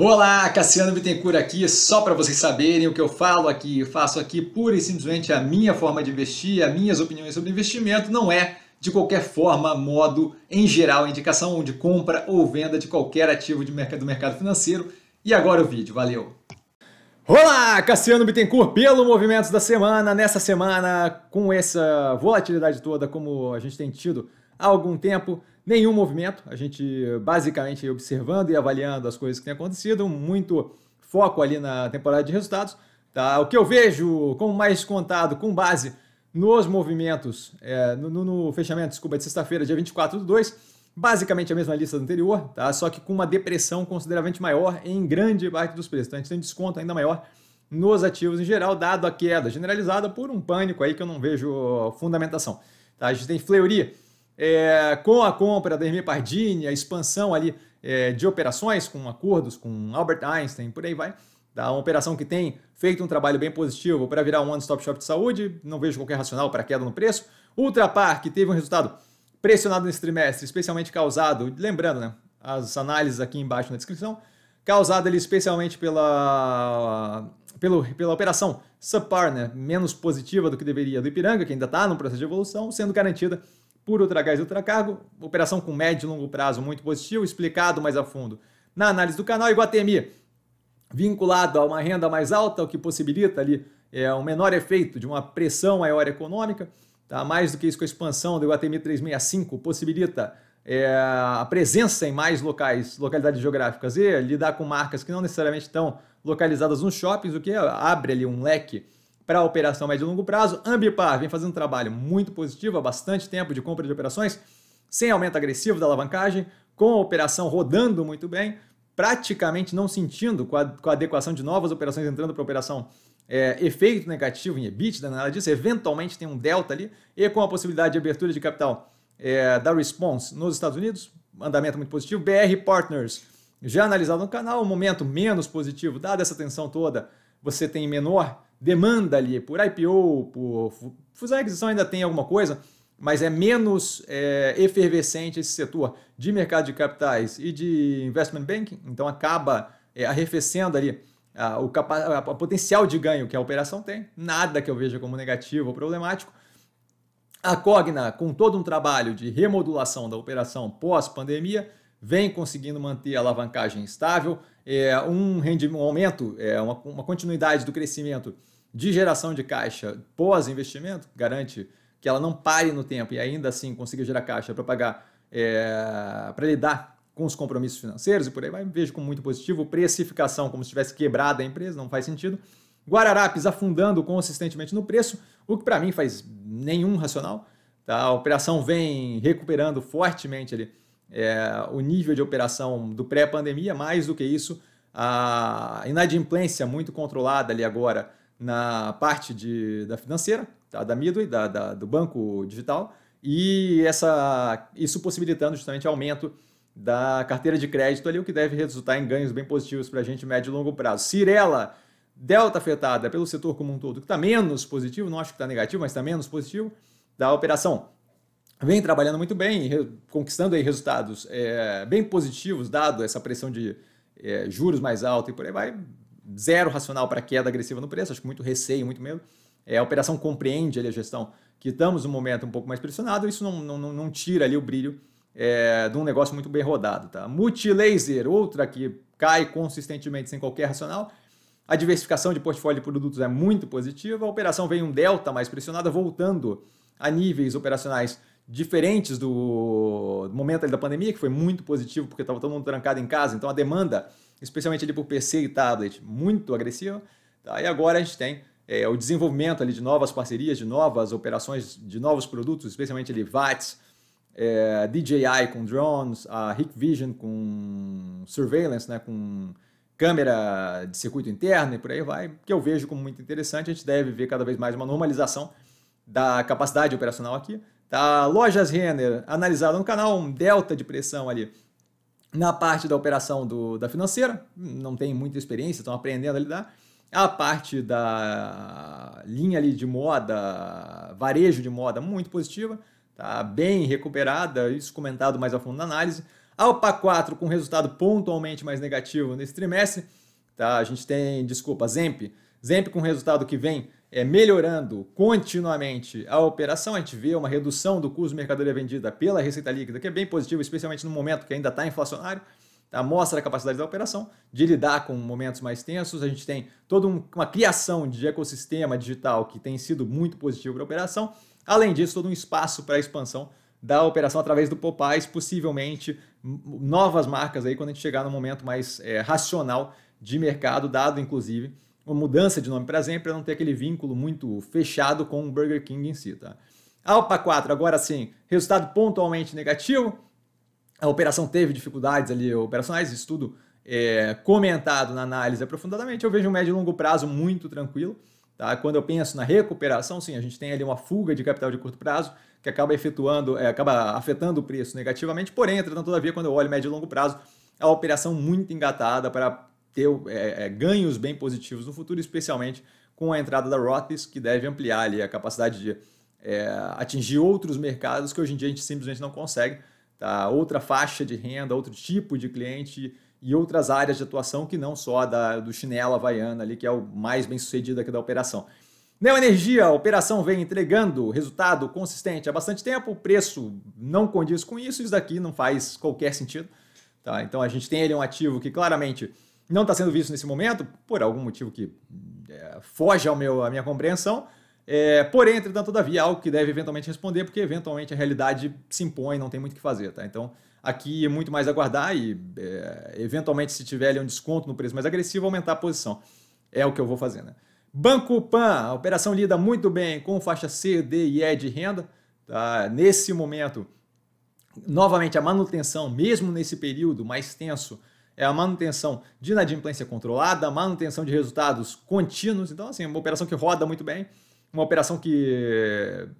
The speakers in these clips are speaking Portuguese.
Olá, Cassiano Bittencourt aqui, só para vocês saberem o que eu falo aqui, eu faço aqui pura e simplesmente a minha forma de investir, as minhas opiniões sobre investimento, não é de qualquer forma, modo, em geral, indicação de compra ou venda de qualquer ativo de mercado, do mercado financeiro. E agora o vídeo, valeu! Olá, Cassiano Bittencourt pelo Movimentos da Semana. Nessa semana, com essa volatilidade toda, como a gente tem tido há algum tempo, nenhum movimento, a gente basicamente observando e avaliando as coisas que têm acontecido, muito foco ali na temporada de resultados. Tá? O que eu vejo como mais contado, com base nos movimentos, é, no, no, fechamento, desculpa, de sexta-feira, dia 24 de 2, basicamente a mesma lista anterior, tá? só que com uma depressão consideravelmente maior em grande parte dos preços. Então a gente tem desconto ainda maior nos ativos em geral, dado a queda generalizada por um pânico aí que eu não vejo fundamentação. Tá? A gente tem Fleury é, com a compra da Hermie Pardini, a expansão ali é, de operações com acordos com Albert Einstein, por aí vai, da tá? uma operação que tem feito um trabalho bem positivo para virar um one-stop shop de saúde, não vejo qualquer racional para queda no preço. Ultrapar, que teve um resultado pressionado nesse trimestre, especialmente causado, lembrando, né, as análises aqui embaixo na descrição, causado ali especialmente pela, pelo, pela operação subpar, né, menos positiva do que deveria do Ipiranga, que ainda está no processo de evolução, sendo garantida por Ultragás e Ultracargo, operação com médio e longo prazo muito positivo, explicado mais a fundo na análise do canal. Iguatemi, vinculado a uma renda mais alta, o que possibilita ali é, um menor efeito de uma pressão maior econômica. Tá? Mais do que isso, com a expansão do Iguatemi 365, possibilita é, a presença em mais locais, localidades geográficas e lidar com marcas que não necessariamente estão localizadas nos shoppings, o que abre ali um leque para a operação médio e longo prazo. Ambipar vem fazendo um trabalho muito positivo há bastante tempo de compra de operações, sem aumento agressivo da alavancagem, com a operação rodando muito bem, praticamente não sentindo com a, com a adequação de novas operações entrando para a operação é, efeito negativo em EBITDA, né, nada disso, eventualmente tem um delta ali, e com a possibilidade de abertura de capital é, da Response nos Estados Unidos, andamento muito positivo. BR Partners, já analisado no canal, um momento menos positivo, dada essa tensão toda, você tem menor demanda ali por IPO, por fusão e aquisição ainda tem alguma coisa, mas é menos é, efervescente esse setor de mercado de capitais e de investment banking, então acaba é, arrefecendo ali a, o, a, potencial de ganho que a operação tem, nada que eu veja como negativo ou problemático. A Cogna, com todo um trabalho de remodulação da operação pós-pandemia, vem conseguindo manter a alavancagem estável, é, um, um aumento, é, uma, uma continuidade do crescimento de geração de caixa pós-investimento, garante que ela não pare no tempo e ainda assim consiga gerar caixa para pagar, é, para lidar com os compromissos financeiros e por aí vai, vejo como muito positivo. Precificação como se tivesse quebrado a empresa, não faz sentido. Guararapes afundando consistentemente no preço, o que para mim faz nenhum racional. Tá? A operação vem recuperando fortemente ali é, o nível de operação do pré-pandemia, mais do que isso, a inadimplência muito controlada ali agora na parte de, da financeira, tá? da Midway, da, da, do banco digital, e essa, isso possibilitando justamente aumento da carteira de crédito ali, o que deve resultar em ganhos bem positivos para a gente médio e longo prazo. Cirela, delta afetada pelo setor como um todo, que está menos positivo, não acho que está negativo, mas está menos positivo, da operação vem trabalhando muito bem, conquistando aí resultados é, bem positivos, dado essa pressão de é, juros mais alta e por aí vai. Zero racional para queda agressiva no preço, acho que muito receio, muito medo. É, a operação compreende ali a gestão que estamos num momento um pouco mais pressionado, isso não, não, não tira ali o brilho é, de um negócio muito bem rodado. Tá? Multilaser, outra que cai consistentemente sem qualquer racional. A diversificação de portfólio de produtos é muito positiva. A operação vem um delta mais pressionada, voltando a níveis operacionais diferentes do momento da pandemia, que foi muito positivo, porque estava todo mundo trancado em casa, então a demanda, especialmente ali por PC e tablet, muito agressiva. Tá? E agora a gente tem é, o desenvolvimento ali de novas parcerias, de novas operações, de novos produtos, especialmente ali VATS, é, DJI com drones, a Hikvision com surveillance, né, com câmera de circuito interno e por aí vai, que eu vejo como muito interessante. A gente deve ver cada vez mais uma normalização da capacidade operacional aqui, Tá? Lojas Renner analisado no canal um delta de pressão ali na parte da operação do, da financeira, não tem muita experiência, estão aprendendo a lidar. A parte da linha ali de moda, varejo de moda, muito positiva, tá bem recuperada, isso comentado mais a fundo na análise. Alpa 4 com resultado pontualmente mais negativo nesse trimestre. Tá? A gente tem, desculpa, Zemp. Zemp com resultado que vem é, melhorando continuamente a operação, a gente vê uma redução do custo de mercadoria vendida pela receita líquida, que é bem positivo, especialmente no momento que ainda está inflacionário, tá? mostra a capacidade da operação de lidar com momentos mais tensos. A gente tem toda um, uma criação de ecossistema digital que tem sido muito positivo para a operação. Além disso, todo um espaço para a expansão da operação através do Popais, possivelmente novas marcas aí quando a gente chegar no momento mais é, racional de mercado, dado inclusive uma mudança de nome para Zen para não ter aquele vínculo muito fechado com o Burger King em si, tá? Alpa 4, agora sim, resultado pontualmente negativo. A operação teve dificuldades ali operacionais, isso tudo é, comentado na análise aprofundadamente. Eu vejo um médio e longo prazo muito tranquilo. Tá? Quando eu penso na recuperação, sim, a gente tem ali uma fuga de capital de curto prazo que acaba efetuando, é, acaba afetando o preço negativamente, porém, entretanto, todavia, quando eu olho médio e longo prazo, a operação muito engatada para ter é, é, ganhos bem positivos no futuro, especialmente com a entrada da Rothis, que deve ampliar ali a capacidade de é, atingir outros mercados que hoje em dia a gente simplesmente não consegue. Tá? Outra faixa de renda, outro tipo de cliente e outras áreas de atuação que não só da, do chinelo havaiana ali, que é o mais bem sucedido aqui da operação. Neo Energia, a operação vem entregando resultado consistente há bastante tempo, o preço não condiz com isso, isso daqui não faz qualquer sentido. Tá? Então a gente tem ali um ativo que claramente não está sendo visto nesse momento, por algum motivo que é, foge ao meu, à minha compreensão. É, porém, entretanto, todavia, algo que deve eventualmente responder, porque eventualmente a realidade se impõe, não tem muito o que fazer, tá? Então, aqui é muito mais aguardar e, é, eventualmente, se tiver ali um desconto no preço mais agressivo, aumentar a posição. É o que eu vou fazer, né? Banco Pan, a operação lida muito bem com faixa C, D e E de renda. Tá? Nesse momento, novamente, a manutenção, mesmo nesse período mais tenso, é a manutenção de inadimplência controlada, manutenção de resultados contínuos. Então, assim, é uma operação que roda muito bem, uma operação que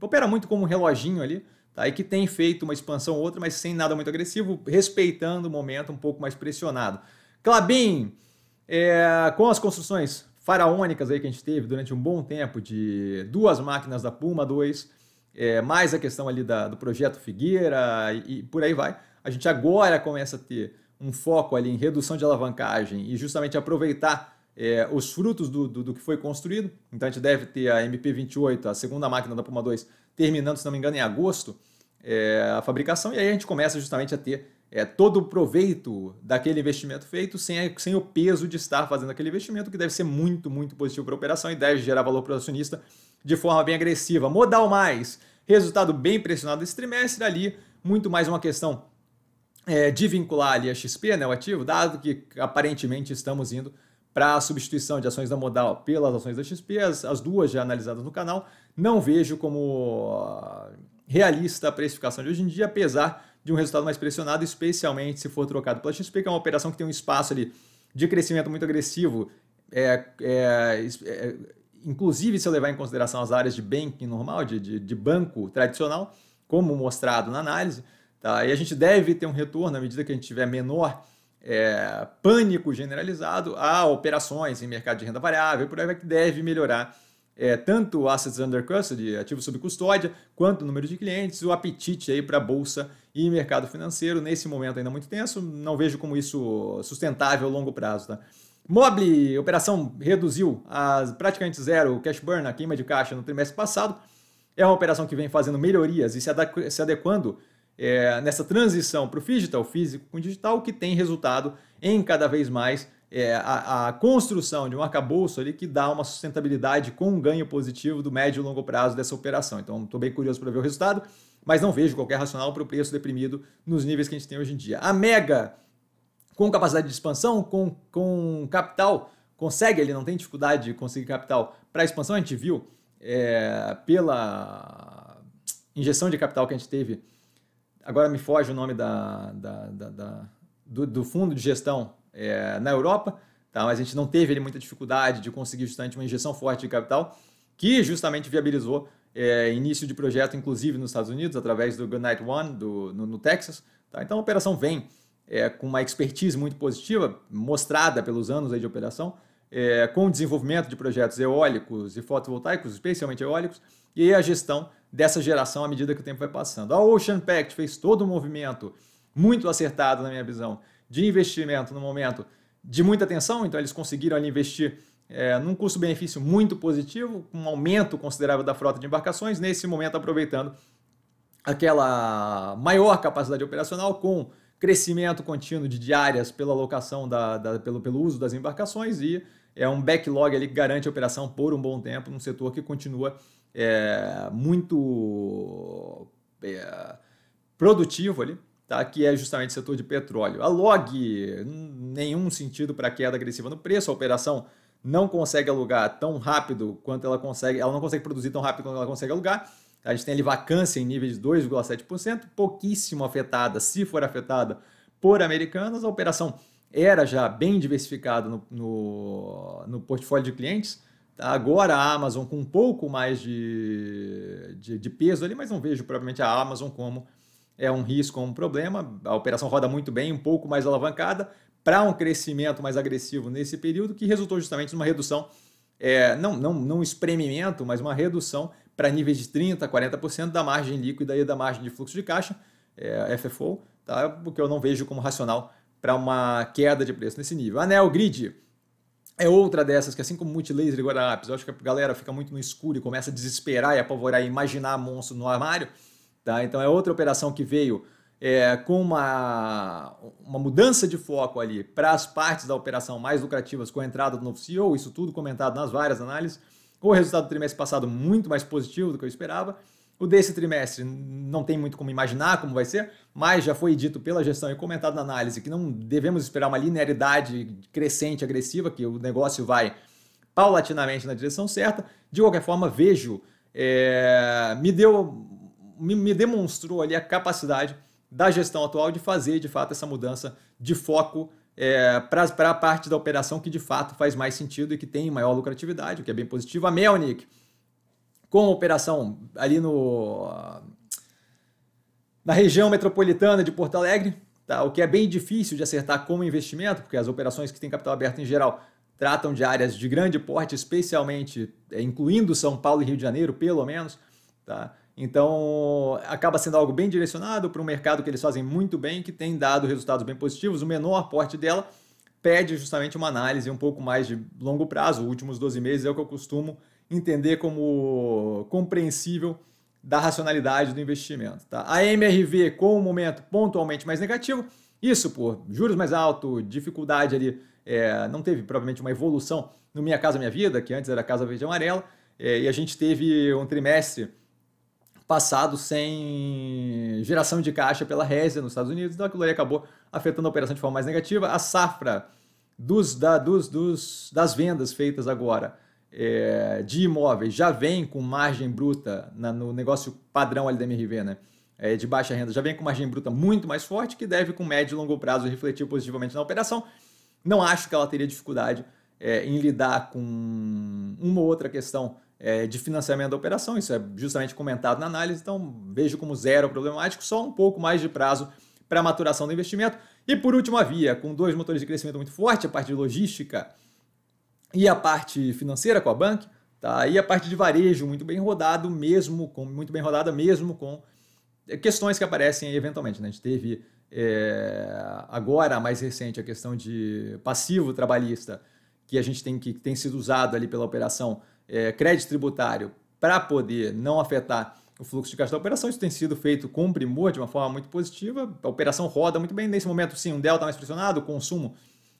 opera muito como um reloginho ali, tá? e que tem feito uma expansão ou outra, mas sem nada muito agressivo, respeitando o momento um pouco mais pressionado. Clabin, é, com as construções faraônicas aí que a gente teve durante um bom tempo de duas máquinas da Puma 2, é, mais a questão ali da, do projeto Figueira e, e por aí vai. A gente agora começa a ter um foco ali em redução de alavancagem e justamente aproveitar é, os frutos do, do, do, que foi construído. Então a gente deve ter a MP28, a segunda máquina da Puma 2, terminando, se não me engano, em agosto é, a fabricação, e aí a gente começa justamente a ter é, todo o proveito daquele investimento feito sem, sem o peso de estar fazendo aquele investimento, que deve ser muito, muito positivo para a operação e deve gerar valor para o acionista de forma bem agressiva. Modal mais, resultado bem pressionado esse trimestre ali, muito mais uma questão é, de vincular ali a XP, né, o ativo, dado que aparentemente estamos indo para a substituição de ações da modal pelas ações da XP, as, as duas já analisadas no canal, não vejo como ah, realista a precificação de hoje em dia, apesar de um resultado mais pressionado, especialmente se for trocado pela XP, que é uma operação que tem um espaço ali de crescimento muito agressivo, é, é, é, inclusive se eu levar em consideração as áreas de banking normal, de, de, de banco tradicional, como mostrado na análise, Tá? E a gente deve ter um retorno, à medida que a gente tiver menor é, pânico generalizado, a operações em mercado de renda variável, por aí vai que deve melhorar é, tanto assets under custody, ativos sob custódia, quanto o número de clientes, o apetite aí para bolsa e mercado financeiro nesse momento ainda muito tenso, não vejo como isso sustentável a longo prazo, tá? Mobile, operação reduziu a praticamente zero o cash burn, a queima de caixa no trimestre passado. É uma operação que vem fazendo melhorias e se, adequando é, nessa transição para o digital físico com digital, que tem resultado em cada vez mais é, a, a, construção de um arcabouço ali que dá uma sustentabilidade com um ganho positivo do médio e longo prazo dessa operação. Então, estou bem curioso para ver o resultado, mas não vejo qualquer racional para o preço deprimido nos níveis que a gente tem hoje em dia. A Mega, com capacidade de expansão, com, com capital, consegue, ele não tem dificuldade de conseguir capital para expansão, a gente viu é, pela injeção de capital que a gente teve agora me foge o nome da, da, da, da do, do, fundo de gestão é, na Europa, tá? mas a gente não teve ali, muita dificuldade de conseguir justamente uma injeção forte de capital, que justamente viabilizou é, início de projeto, inclusive nos Estados Unidos, através do Goodnight One, do, no, no Texas. Tá? Então a operação vem é, com uma expertise muito positiva, mostrada pelos anos aí de operação, é, com o desenvolvimento de projetos eólicos e fotovoltaicos, especialmente eólicos, e a gestão dessa geração à medida que o tempo vai passando. A Ocean Pact fez todo um movimento muito acertado, na minha visão, de investimento no momento de muita atenção, então eles conseguiram ali investir é, num custo-benefício muito positivo, com um aumento considerável da frota de embarcações, nesse momento aproveitando aquela maior capacidade operacional com crescimento contínuo de diárias pela locação, da, da, pelo, pelo uso das embarcações e é um backlog ali que garante a operação por um bom tempo num setor que continua é, muito é, produtivo ali, tá? que é justamente o setor de petróleo. A log, nenhum sentido para queda agressiva no preço, a operação não consegue alugar tão rápido quanto ela consegue, ela não consegue produzir tão rápido quanto ela consegue alugar. A gente tem ali vacância em nível de 2,7%, pouquíssimo afetada, se for afetada, por americanas. A operação era já bem diversificada no, no, no portfólio de clientes, Agora a Amazon com um pouco mais de, de, de peso ali, mas não vejo provavelmente a Amazon como é um risco, um problema. A operação roda muito bem, um pouco mais alavancada, para um crescimento mais agressivo nesse período, que resultou justamente numa redução, é, não, não, não espremimento, mas uma redução para níveis de 30%, 40% da margem líquida e da margem de fluxo de caixa, é, FFO, tá? eu não vejo como racional para uma queda de preço nesse nível. Anel Grid é outra dessas que, assim como Multilaser e guarda-lápis, eu acho que a galera fica muito no escuro e começa a desesperar e apavorar e imaginar monstro no armário. Tá? Então é outra operação que veio é, com uma, uma mudança de foco ali para as partes da operação mais lucrativas com a entrada do novo CEO, isso tudo comentado nas várias análises. O resultado do trimestre passado muito mais positivo do que eu esperava. O desse trimestre não tem muito como imaginar como vai ser, mas já foi dito pela gestão e comentado na análise que não devemos esperar uma linearidade crescente, agressiva, que o negócio vai paulatinamente na direção certa. De qualquer forma, vejo, é, me deu, me, me demonstrou ali a capacidade da gestão atual de fazer de fato essa mudança de foco é, para a parte da operação que de fato faz mais sentido e que tem maior lucratividade, o que é bem positivo. A Melnick com operação ali no na região metropolitana de Porto Alegre, tá? o que é bem difícil de acertar como investimento, porque as operações que têm capital aberto em geral tratam de áreas de grande porte, especialmente é, incluindo São Paulo e Rio de Janeiro, pelo menos. Tá? Então, acaba sendo algo bem direcionado para um mercado que eles fazem muito bem, que tem dado resultados bem positivos. O menor porte dela pede justamente uma análise um pouco mais de longo prazo. Os últimos 12 meses é o que eu costumo entender como compreensível da racionalidade do investimento. Tá? A MRV com um momento pontualmente mais negativo, isso por juros mais alto, dificuldade ali, é, não teve provavelmente uma evolução no Minha Casa Minha Vida, que antes era Casa Verde e Amarela, é, e a gente teve um trimestre passado sem geração de caixa pela Resia nos Estados Unidos, então aquilo ali acabou afetando a operação de forma mais negativa. A safra dos, da, dos, dos das vendas feitas agora é, de imóveis já vem com margem bruta na, no negócio padrão ali da MRV, né? É, de baixa renda, já vem com margem bruta muito mais forte, que deve, com médio e longo prazo, refletir positivamente na operação. Não acho que ela teria dificuldade é, em lidar com uma ou outra questão é, de financiamento da operação, isso é justamente comentado na análise, então vejo como zero problemático, só um pouco mais de prazo para a maturação do investimento. E por último, a Via, com dois motores de crescimento muito forte, a parte de logística e a parte financeira com a Bank, tá? E a parte de varejo muito bem rodado mesmo, com, muito bem rodada mesmo com eh, questões que aparecem aí eventualmente. Né? A gente teve é, agora, a mais recente, a questão de passivo trabalhista, que a gente tem que tem sido usado ali pela operação é, crédito tributário para poder não afetar o fluxo de caixa da operação. Isso tem sido feito com primor de uma forma muito positiva. A operação roda muito bem. Nesse momento, sim, um delta mais pressionado, o consumo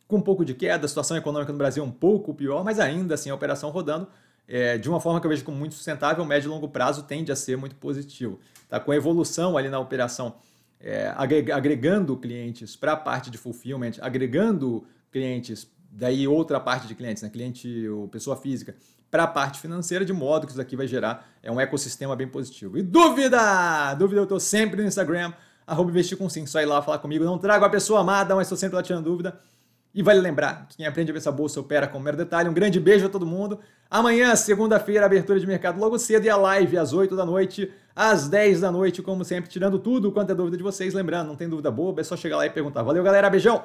com um pouco de queda, a situação econômica no Brasil é um pouco pior, mas ainda assim a operação rodando é, de uma forma que eu vejo como muito sustentável, médio e longo prazo tende a ser muito positivo. Tá? Com a evolução ali na operação, é, agregando clientes para a parte de fulfillment, agregando clientes, daí outra parte de clientes, né? cliente ou pessoa física, para a parte financeira, de modo que isso aqui vai gerar é um ecossistema bem positivo. E dúvida! Dúvida eu estou sempre no Instagram, arroba investir com sim, só ir lá falar comigo. Não trago a pessoa amada, mas estou sempre lá tirando dúvida. E vale lembrar, quem aprende a ver essa bolsa opera com um mero detalhe. Um grande beijo a todo mundo. Amanhã, segunda-feira, abertura de mercado logo cedo e a live às 8 da noite, às 10 da noite, como sempre, tirando tudo quanto é dúvida de vocês. Lembrando, não tem dúvida boba, é só chegar lá e perguntar. Valeu, galera. Beijão!